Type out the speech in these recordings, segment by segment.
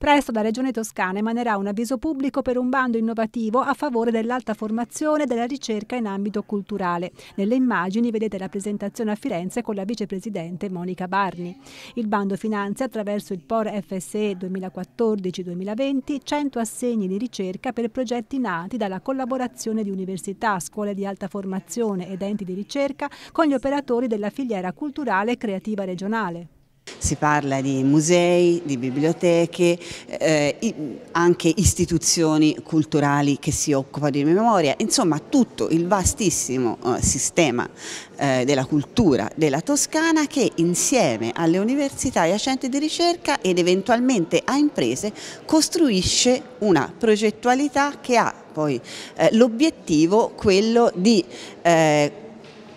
Presto la Regione Toscana emanerà un avviso pubblico per un bando innovativo a favore dell'alta formazione e della ricerca in ambito culturale. Nelle immagini vedete la presentazione a Firenze con la vicepresidente Monica Barni. Il bando finanzia attraverso il POR FSE 2014-2020 100 assegni di ricerca per progetti nati dalla collaborazione di università, scuole di alta formazione ed enti di ricerca con gli operatori della filiera culturale e creativa regionale si parla di musei, di biblioteche, eh, anche istituzioni culturali che si occupano di memoria, insomma tutto il vastissimo eh, sistema eh, della cultura della Toscana che insieme alle università e a centri di ricerca ed eventualmente a imprese costruisce una progettualità che ha poi eh, l'obiettivo quello di eh,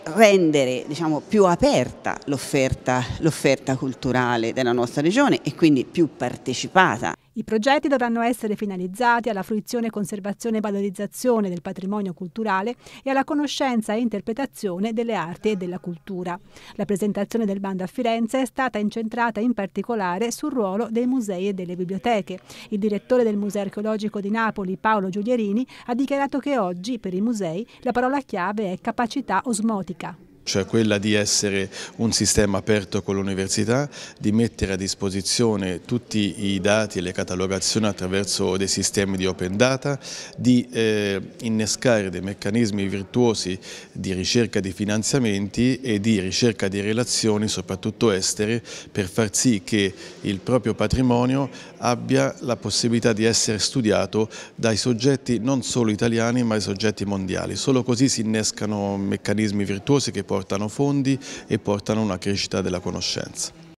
rendere diciamo, più aperta l'offerta culturale della nostra regione e quindi più partecipata. I progetti dovranno essere finalizzati alla fruizione, conservazione e valorizzazione del patrimonio culturale e alla conoscenza e interpretazione delle arti e della cultura. La presentazione del bando a Firenze è stata incentrata in particolare sul ruolo dei musei e delle biblioteche. Il direttore del Museo archeologico di Napoli, Paolo Giulierini, ha dichiarato che oggi per i musei la parola chiave è capacità osmotica cioè quella di essere un sistema aperto con l'università, di mettere a disposizione tutti i dati e le catalogazioni attraverso dei sistemi di open data, di eh, innescare dei meccanismi virtuosi di ricerca di finanziamenti e di ricerca di relazioni, soprattutto estere, per far sì che il proprio patrimonio abbia la possibilità di essere studiato dai soggetti non solo italiani ma i soggetti mondiali. Solo così si innescano meccanismi virtuosi che portano fondi e portano una crescita della conoscenza.